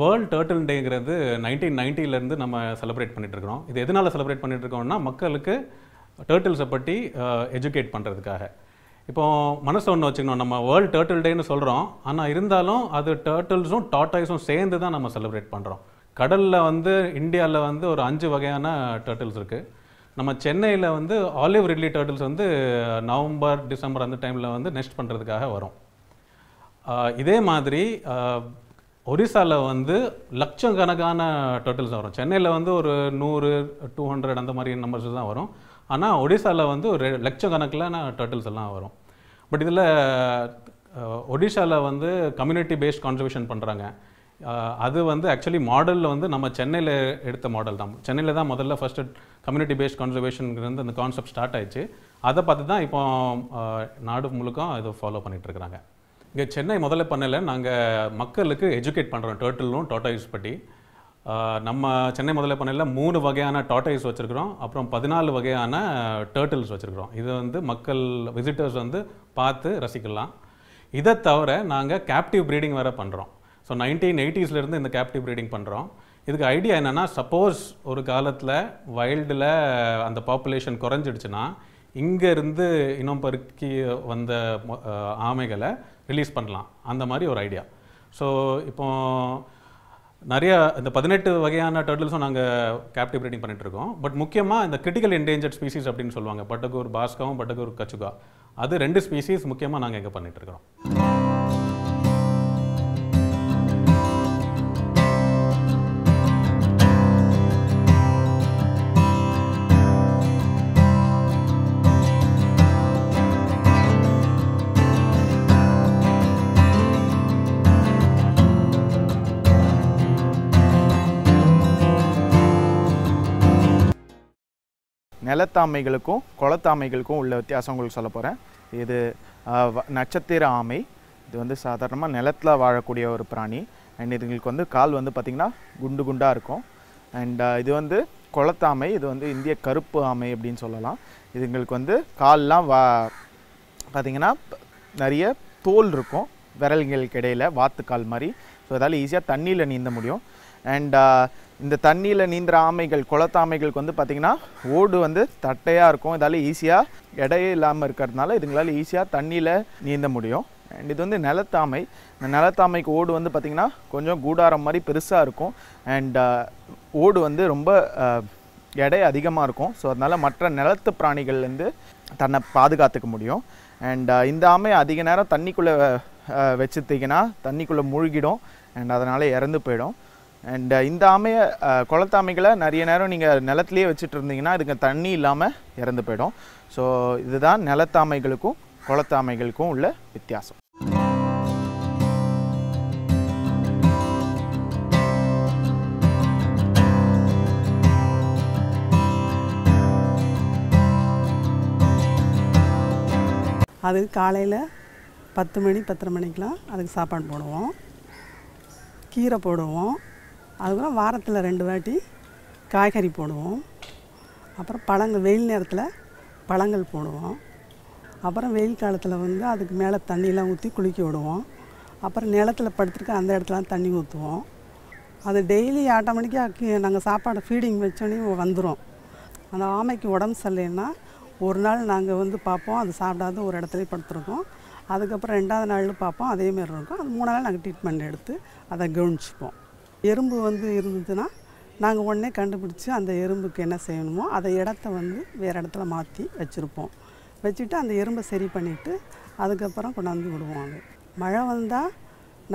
World டேர்ட்டில் டேங்கிறது nineteen நைன்ட்டிலேருந்து நம்ம celebrate இருக்கிறோம் இது எதனால் செலிப்ரேட் இருக்கோம்னா மக்களுக்கு டேர்ட்டில்ஸை பற்றி எஜுகேட் பண்ணுறதுக்காக இப்போ மனசு ஒன்று வச்சுக்கணும் நம்ம வேர்ல்டு டேர்ட்டில் டேன்னு சொல்கிறோம் ஆனால் இருந்தாலும் அது டேர்ட்டில்ஸும் டாட்டாய்ஸும் சேர்ந்து தான் நம்ம செலிப்ரேட் பண்ணுறோம் கடலில் வந்து இந்தியாவில் வந்து ஒரு அஞ்சு வகையான டேர்ட்டில்ஸ் இருக்குது நம்ம சென்னையில் வந்து ஆலிவ் ரிட்லி டேர்ட்டில்ஸ் வந்து நவம்பர் டிசம்பர் அந்த டைமில் வந்து நெஸ்ட் பண்ணுறதுக்காக வரும் இதே மாதிரி ஒரிசாவில் வந்து லட்சம் கணக்கான டர்ட்டில்ஸ் வரும் சென்னையில் வந்து ஒரு நூறு டூ ஹண்ட்ரட் அந்த மாதிரி நம்பர்ஸ் தான் வரும் ஆனால் ஒடிசாவில் வந்து ஒரு லட்சம் கணக்கில் டர்ட்டில்ஸ் எல்லாம் வரும் பட் இதில் ஒடிஷாவில் வந்து கம்யூனிட்டி பேஸ்ட் கான்சர்வேஷன் பண்ணுறாங்க அது வந்து ஆக்சுவலி மாடலில் வந்து நம்ம சென்னையில் எடுத்த மாடல் தான் சென்னையில் தான் முதல்ல ஃபஸ்ட்டு கம்யூனிட்டி பேஸ்ட் கான்சர்வேஷனுங்கிறது அந்த கான்செப்ட் ஸ்டார்ட் ஆயிடுச்சு அதை பார்த்து தான் இப்போ நாடு முழுக்கம் இதை ஃபாலோ பண்ணிகிட்ருக்குறாங்க இங்கே சென்னை முதல்ல பண்ணலை நாங்கள் மக்களுக்கு எஜுகேட் பண்ணுறோம் டேர்ட்டிலும் யூஸ் பற்றி நம்ம சென்னை முதல்ல பண்ணல மூணு வகையான யூஸ் வச்சுருக்குறோம் அப்புறம் பதினாலு வகையான டேர்ட்டில்ஸ் வச்சுருக்குறோம் இது வந்து மக்கள் விசிட்டர்ஸ் வந்து பார்த்து ரசிக்கலாம் இதை தவிர நாங்கள் கேப்டிவ் ப்ரீடிங் வேறு பண்ணுறோம் ஸோ நைன்டீன் எயிட்டிஸ்லேருந்து இந்த கேப்டிவ் ப்ரீடிங் பண்ணுறோம் இதுக்கு ஐடியா என்னென்னா சப்போஸ் ஒரு காலத்தில் வைல்டில் அந்த பாப்புலேஷன் குறைஞ்சிடுச்சுன்னா இங்கேருந்து இன்னும் பருக்கி வந்த ஆமைகளை ரிலீஸ் பண்ணலாம் அந்த மாதிரி ஒரு ஐடியா ஸோ இப்போ நிறைய இந்த பதினெட்டு வகையான டர்டில்ஸும் நாங்கள் கேப்டிவ் ரீடிங் இருக்கோம் பட் முக்கியமாக இந்த கிரிட்டிக்கல் என்டேஞ்சர்ட் ஸ்பீசிஸ் அப்படின்னு சொல்லுவாங்க பட்டகூர் பாஸ்காவும் பட்டகூர் கச்சுகா அது ரெண்டு ஸ்பீசிஸ் முக்கியமாக நாங்கள் இங்கே இருக்கிறோம் நிலத்தாமைகளுக்கும் குளத்தாமைகளுக்கும் உள்ள வித்தியாசம் உங்களுக்கு சொல்ல போகிறேன் இது நட்சத்திர ஆமை இது வந்து சாதாரணமாக நிலத்தில் வாழக்கூடிய ஒரு பிராணி அண்ட் இதுங்களுக்கு வந்து கால் வந்து பார்த்திங்கன்னா குண்டு குண்டாக இருக்கும் அண்ட் இது வந்து குளத்தாமை இது வந்து இந்திய கருப்பு ஆமை அப்படின்னு சொல்லலாம் இதுங்களுக்கு வந்து கால்லாம் வா பார்த்திங்கன்னா நிறைய தோல் இருக்கும் விரல்களுக்கு இடையில் வாத்துக்கால் மாதிரி ஸோ அதால் ஈஸியாக தண்ணியில் நீந்த முடியும் அண்ட் uh, இந்த தண்ணியில் நீந்திர ஆமைகள் குளத்தாமைகளுக்கு வந்து பார்த்திங்கன்னா ஓடு வந்து தட்டையாக இருக்கும் இதால் ஈஸியாக இடையே இல்லாமல் இருக்கிறதுனால இதுங்களால் ஈஸியாக தண்ணியில் நீந்த முடியும் அண்ட் இது வந்து நிலத்தாமை இந்த நிலத்தாமைக்கு ஓடு வந்து பார்த்திங்கன்னா கொஞ்சம் கூடாரம் மாதிரி பெருசாக இருக்கும் அண்ட் uh, ஓடு வந்து ரொம்ப uh, எடை அதிகமாக இருக்கும் ஸோ அதனால் மற்ற நிலத்து பிராணிகள்லேருந்து தன்னை பாதுகாத்துக்க முடியும் அண்ட் இந்த ஆமை அதிக நேரம் தண்ணிக்குள்ளே வச்சுட்டிங்கன்னா தண்ணிக்குள்ளே மூழ்கிடும் அண்ட் அதனால் இறந்து போயிடும் அண்ட் uh, இந்த ஆமையை uh, குளத்தாமைகளை நிறைய நேரம் நீங்கள் நிலத்துலேயே வச்சுட்டு இருந்தீங்கன்னா அதுங்க தண்ணி இல்லாமல் இறந்து போயிடும் ஸோ இதுதான் நிலத்தாமைகளுக்கும் குளத்தாமைகளுக்கும் உள்ள வித்தியாசம் அது காலையில் பத்து மணி பத்தரை மணிக்கெலாம் அதுக்கு சாப்பாடு போடுவோம் கீரை போடுவோம் அதுக்கப்புறம் வாரத்தில் ரெண்டு வாட்டி காய்கறி போடுவோம் அப்புறம் பழங்கள் வெயில் நேரத்தில் பழங்கள் போடுவோம் அப்புறம் வெயில் காலத்தில் வந்து அதுக்கு மேலே தண்ணியெலாம் ஊற்றி குளிக்க விடுவோம் அப்புறம் நிலத்தில் படுத்துருக்க அந்த இடத்துலாம் தண்ணி ஊற்றுவோம் அது டெய்லி ஆட்டோமேட்டிக்காக நாங்கள் சாப்பாடு ஃபீடிங் வச்சோன்னே வந்துடும் அந்த ஆமைக்கு உடம்பு சரியில்லைன்னா ஒரு நாள் நாங்கள் வந்து பார்ப்போம் அது சாப்பிடாத ஒரு இடத்துல படுத்துருக்கோம் அதுக்கப்புறம் ரெண்டாவது நாள் பார்ப்போம் அதேமாரி இருக்கும் அது மூணு நாள் நாங்கள் ட்ரீட்மெண்ட் எடுத்து அதை கவனிச்சுப்போம் எறும்பு வந்து இருந்ததுன்னா நாங்கள் உடனே கண்டுபிடிச்சி அந்த எறும்புக்கு என்ன செய்யணுமோ அதை இடத்த வந்து வேறு இடத்துல மாற்றி வச்சுருப்போம் வச்சுட்டு அந்த எறும்பை சரி பண்ணிவிட்டு அதுக்கப்புறம் கொண்டாந்து விடுவோம் அது மழை வந்தால்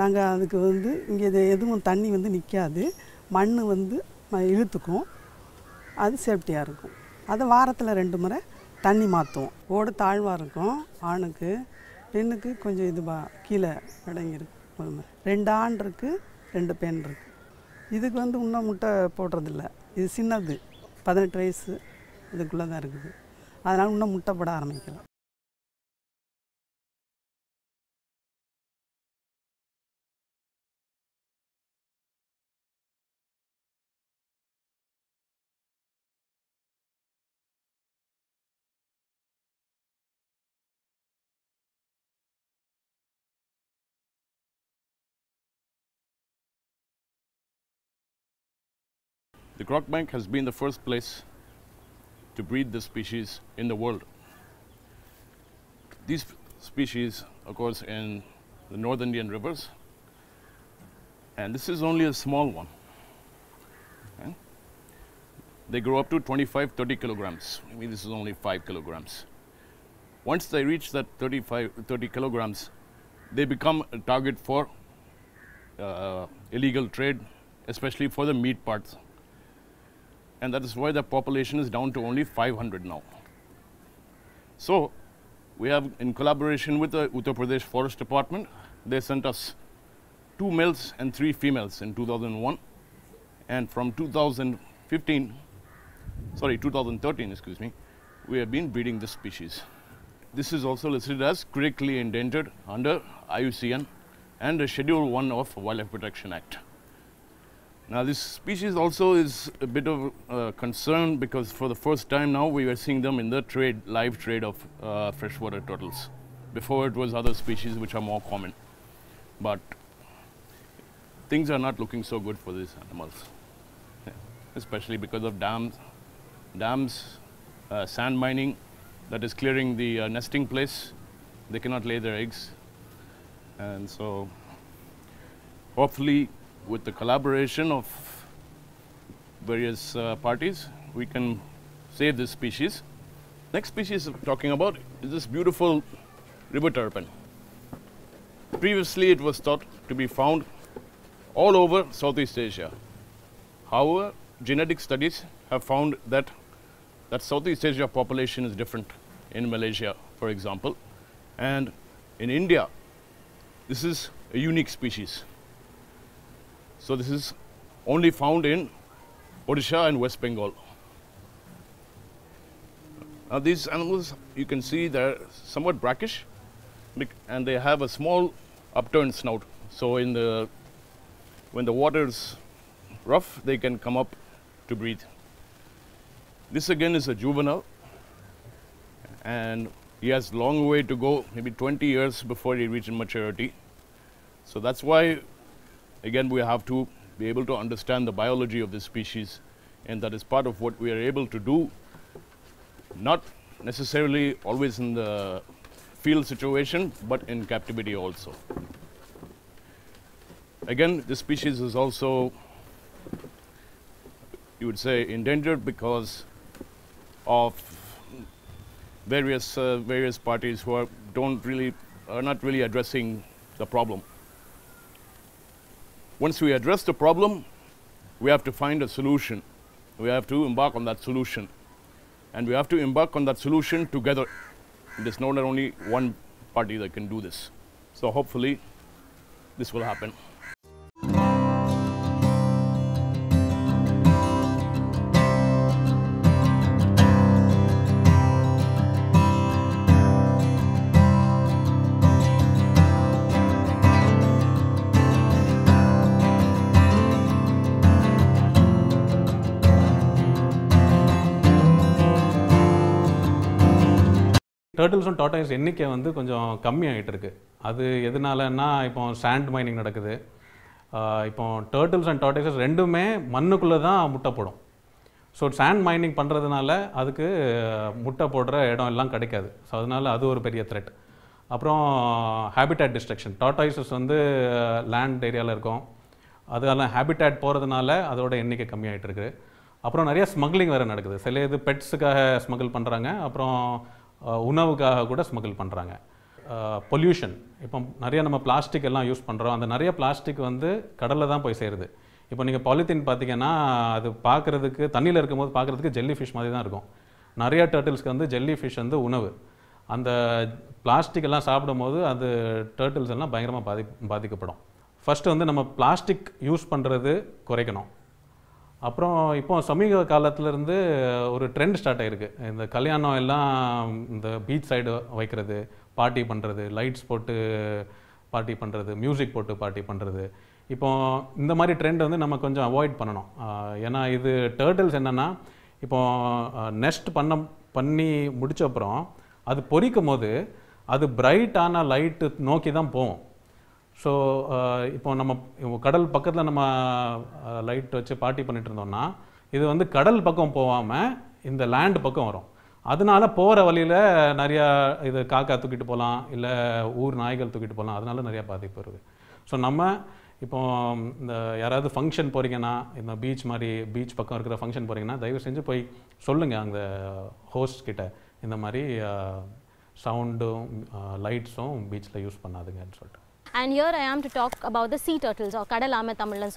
நாங்கள் அதுக்கு வந்து இங்கே எதுவும் தண்ணி வந்து நிற்காது மண் வந்து இழுத்துக்கும் அது சேஃப்டியாக இருக்கும் அதை வாரத்தில் ரெண்டு முறை தண்ணி மாற்றுவோம் ஓடு தாழ்வாக இருக்கும் ஆணுக்கு பெண்ணுக்கு கொஞ்சம் இதுவாக கீழே அடங்கியிருக்கு ரெண்டு ஆண் இருக்குது ரெண்டு பெண் இருக்குது இதுக்கு வந்து இன்னும் முட்டை போடுறதில்ல இது சின்னது பதினெட்டு வயசு இதுக்குள்ளே தான் இருக்குது அதனால் இன்னும் முட்டை போட ஆரம்பிக்கலை The croc bank has been the first place to breed this species in the world. These species occurs in the North Indian rivers and this is only a small one. Okay. They grow up to 25, 30 kilograms. I mean, this is only 5 kilograms. Once they reach that 35, 30 kilograms, they become a target for uh, illegal trade, especially for the meat parts and that is why the population is down to only 500 now. So we have, in collaboration with the Uttar Pradesh Forest Department, they sent us two males and three females in 2001. And from 2015, sorry, 2013, excuse me, we have been breeding this species. This is also listed as critically endangered under IUCN and the Schedule 1 of Wildlife Protection Act. Now this species also is a bit of uh, concern because for the first time now we are seeing them in the trade, live trade of uh, freshwater turtles. Before it was other species which are more common. But things are not looking so good for these animals, yeah. especially because of dams, dams, uh, sand mining that is clearing the uh, nesting place. They cannot lay their eggs. And so hopefully with the collaboration of various uh, parties, we can save this species. Next species I'm talking about is this beautiful river terpen. Previously, it was thought to be found all over Southeast Asia. However, genetic studies have found that that Southeast Asia population is different in Malaysia, for example, and in India, this is a unique species. So this is only found in Odisha and West Bengal. Now these animals, you can see they're somewhat brackish and they have a small upturned snout. So in the, when the water's rough, they can come up to breathe. This again is a juvenile and he has long way to go, maybe 20 years before he reaches maturity. So that's why Again, we have to be able to understand the biology of the species and that is part of what we are able to do, not necessarily always in the field situation, but in captivity also. Again, this species is also, you would say, endangered because of various, uh, various parties who are, don't really, are not really addressing the problem. Once we address the problem, we have to find a solution. We have to embark on that solution. And we have to embark on that solution together. It is not only one party that can do this. So hopefully, this will happen. டர்டில்ஸும் tortoise எண்ணிக்கை வந்து கொஞ்சம் கம்மியாகிட்டு இருக்கு அது எதனாலன்னா இப்போ sand mining நடக்குது இப்போ டேர்டில்ஸ் அண்ட் டாட்டாய்ஸஸ் ரெண்டுமே மண்ணுக்குள்ளே தான் முட்டை போடும் ஸோ சாண்ட் மைனிங் பண்ணுறதுனால அதுக்கு முட்டை போடுற இடம் எல்லாம் கிடைக்காது ஸோ அதனால் அது ஒரு பெரிய த்ரெட் அப்புறம் ஹேபிட்டேட் டிஸ்ட்ரக்ஷன் டாட்டாய்ஸஸ் வந்து லேண்ட் ஏரியாவில் இருக்கும் அதெல்லாம் ஹேபிட்டேட் போகிறதுனால அதோட எண்ணிக்கை கம்மியாகிட்டு இருக்குது அப்புறம் நிறைய ஸ்மக்லிங் வேறு நடக்குது சில இது பெட்ஸுக்காக ஸ்மகிள் பண்ணுறாங்க அப்புறம் உணவுக்காக கூட ஸ்மகிள் பண்ணுறாங்க பொல்யூஷன் இப்போ நிறைய நம்ம பிளாஸ்டிக் எல்லாம் யூஸ் பண்ணுறோம் அந்த நிறைய பிளாஸ்டிக் வந்து கடலில் தான் போய் சேருது இப்போ நீங்கள் பாலித்தீன் பார்த்தீங்கன்னா அது பார்க்குறதுக்கு தண்ணியில் இருக்கும்போது பார்க்குறதுக்கு ஜெல்லி ஃபிஷ் மாதிரி தான் இருக்கும் நிறைய டேர்ட்டில்ஸ்க்கு வந்து ஜெல்லி ஃபிஷ் வந்து உணவு அந்த பிளாஸ்டிக் எல்லாம் சாப்பிடும்போது அது டேர்ட்டில்ஸ் எல்லாம் பயங்கரமாக பாதி பாதிக்கப்படும் ஃபஸ்ட்டு வந்து நம்ம பிளாஸ்டிக் யூஸ் பண்ணுறது குறைக்கணும் அப்புறம் இப்போ சமீப காலத்துலேருந்து ஒரு ட்ரெண்ட் ஸ்டார்ட் ஆகிருக்கு இந்த கல்யாணம் எல்லாம் இந்த பீச் சைடு வைக்கிறது பார்ட்டி பண்ணுறது லைட்ஸ் போட்டு பார்ட்டி பண்ணுறது மியூசிக் போட்டு பார்ட்டி பண்ணுறது இப்போ இந்த மாதிரி ட்ரெண்ட் வந்து நம்ம கொஞ்சம் அவாய்ட் பண்ணணும் ஏன்னா இது டேர்டில்ஸ் என்னென்னா இப்போ நெஸ்ட் பண்ண பண்ணி முடிச்சப்புறம் அது பொறிக்கும் போது அது பிரைட்டான லைட்டு நோக்கி தான் போகும் ஸோ uh, இப்போ நம்ம கடல் பக்கத்தில் நம்ம லைட் uh, வச்சு பார்ட்டி பண்ணிட்டு இருந்தோம்னா இது வந்து கடல் பக்கம் போகாமல் இந்த லேண்ட் பக்கம் வரும் அதனால போகிற வழியில் நிறையா இது காக்கா தூக்கிட்டு போகலாம் இல்லை ஊர் நாய்கள் தூக்கிட்டு போகலாம் அதனால நிறையா பாதிப்பு வருது ஸோ நம்ம இப்போ இந்த யாராவது ஃபங்க்ஷன் போகிறீங்கன்னா இந்த பீச் மாதிரி பீச் பக்கம் இருக்கிற ஃபங்க்ஷன் போகிறீங்கன்னா தயவு செஞ்சு போய் சொல்லுங்கள் அந்த ஹோஸ்ட் கிட்ட இந்த மாதிரி சவுண்டும் uh, லைட்ஸும் பீச்சில் யூஸ் பண்ணாதுங்கன்னு சொல்லிட்டு And here I am to talk about the sea turtles or கடல் ஆமை தமிழ்னு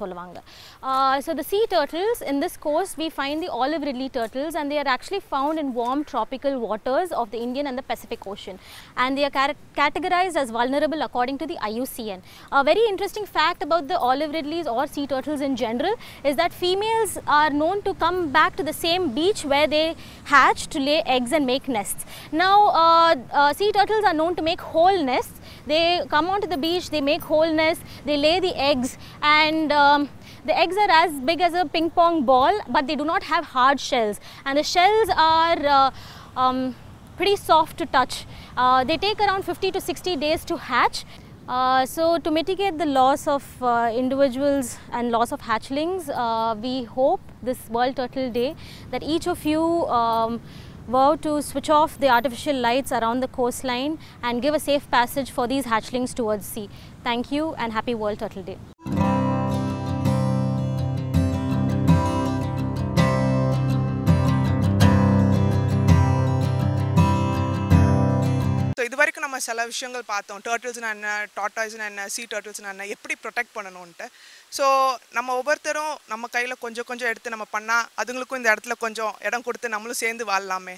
so the sea turtles in this course we find the olive ridley turtles and they are actually found in warm tropical waters of the Indian and the Pacific Ocean and they are categorized as vulnerable according to the IUCN. A very interesting fact about the olive ridleys or sea turtles in general is that females are known to come back to the same beach where they hatch to lay eggs and make nests. Now uh, uh, sea turtles are known to make whole nests. They come onto the beach, they make whole nests, they lay the eggs and um, the eggs are as big as a ping pong ball but they do not have hard shells and the shells are uh, um, pretty soft to touch. Uh, they take around 50 to 60 days to hatch. Uh, so to mitigate the loss of uh, individuals and loss of hatchlings, uh, we hope this World Turtle Day that each of you um, were to switch off the artificial lights around the coastline and give a safe passage for these hatchlings towards sea. Thank you and happy World Turtle Day. வரைக்கும் நம்ம சில விஷயங்கள் பார்த்தோம் டர்ட்டில்ஸ்னால் என்ன டாட்டாய்ஸ்னா என்ன சீ டர்ட்டில்ஸ்னால் என்ன எப்படி protect பண்ணணும்ன்ட்டு so நம்ம ஒவ்வொருத்தரும் நம்ம கையில் கொஞ்சம் கொஞ்சம் எடுத்து நம்ம பண்ணால் அதுங்களுக்கும் இந்த இடத்துல கொஞ்சம் இடம் கொடுத்து நம்மளும் சேர்ந்து வாழலாமே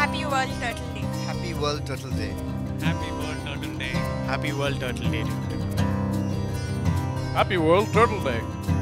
happy world turtle day happy world turtle day happy world turtle day happy world turtle day happy world turtle டே